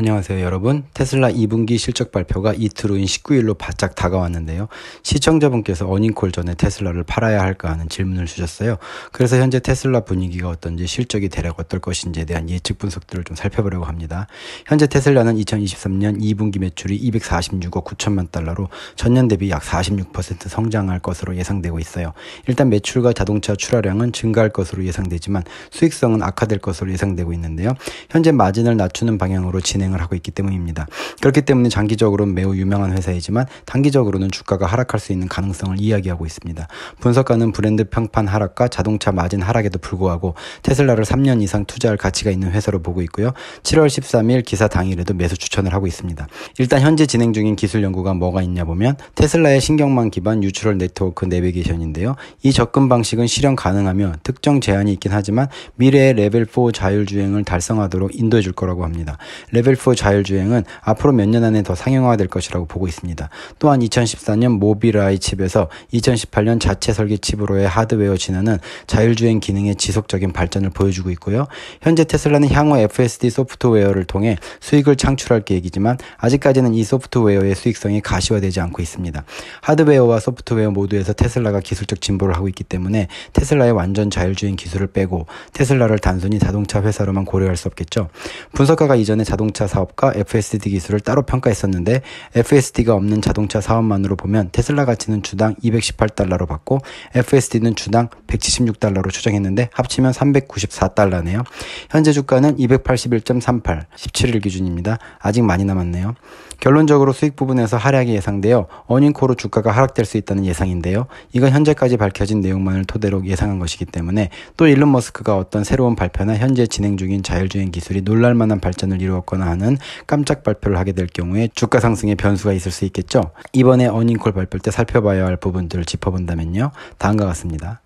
안녕하세요 여러분. 테슬라 2분기 실적 발표가 이틀 후인 19일로 바짝 다가왔는데요. 시청자분께서 어닝콜 전에 테슬라를 팔아야 할까 하는 질문을 주셨어요. 그래서 현재 테슬라 분위기가 어떤지 실적이 대략 어떨 것인지에 대한 예측 분석들을 좀 살펴보려고 합니다. 현재 테슬라는 2023년 2분기 매출이 246억 9천만 달러로 전년 대비 약 46% 성장할 것으로 예상되고 있어요. 일단 매출과 자동차 출하량은 증가할 것으로 예상되지만 수익성은 악화될 것으로 예상되고 있는데요. 현재 마진을 낮추는 방향으로 진행 진행을 하고 있기 때문입니다. 그렇기 때문에 장기적으로는 매우 유명한 회사이지만 단기적으로는 주가가 하락할 수 있는 가능성을 이야기하고 있습니다. 분석가는 브랜드 평판 하락과 자동차 마진 하락에도 불구하고 테슬라를 3년 이상 투자할 가치가 있는 회사로 보고 있고요. 7월 13일 기사 당일에도 매수 추천을 하고 있습니다. 일단 현재 진행 중인 기술 연구가 뭐가 있냐 보면 테슬라의 신경망 기반 유출럴 네트워크 내비게이션인데요. 이 접근 방식은 실현 가능하며 특정 제한이 있긴 하지만 미래의 레벨 4 자율주행을 달성하도록 인도해 줄 거라고 합니다. 레벨 셀프 자율주행은 앞으로 몇 년 안에 더 상용화될 것이라고 보고 있습니다. 또한 2014년 모빌아이 칩에서 2018년 자체 설계 칩으로의 하드웨어 진화는 자율주행 기능의 지속적인 발전을 보여주고 있고요. 현재 테슬라는 향후 FSD 소프트웨어를 통해 수익을 창출할 계획이지만 아직까지는 이 소프트웨어의 수익성이 가시화되지 않고 있습니다. 하드웨어와 소프트웨어 모두에서 테슬라가 기술적 진보를 하고 있기 때문에 테슬라의 완전 자율주행 기술을 빼고 테슬라를 단순히 자동차 회사로만 고려할 수 없겠죠. 분석가가 이전에 자동차 사업과 FSD 기술을 따로 평가했었는데 FSD가 없는 자동차 사업만으로 보면 테슬라 가치는 주당 218달러로 봤고 FSD는 주당 176달러로 추정했는데 합치면 394달러네요. 현재 주가는 281.38, 17일 기준입니다. 아직 많이 남았네요. 결론적으로 수익 부분에서 하락이 예상되어 어닝코로 주가가 하락될 수 있다는 예상인데요. 이건 현재까지 밝혀진 내용만을 토대로 예상한 것이기 때문에 또 일론 머스크가 어떤 새로운 발표나 현재 진행 중인 자율주행 기술이 놀랄만한 발전을 이루었거나 하는 깜짝 발표를 하게 될 경우에 주가 상승에 변수가 있을 수 있겠죠. 이번에 어닝콜 발표 때 살펴봐야 할 부분들을 짚어본다면요. 다음과 같습니다.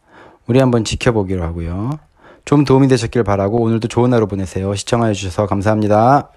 우리 한번 지켜보기로 하고요. 좀 도움이 되셨길 바라고 오늘도 좋은 하루 보내세요. 시청해 주셔서 감사합니다.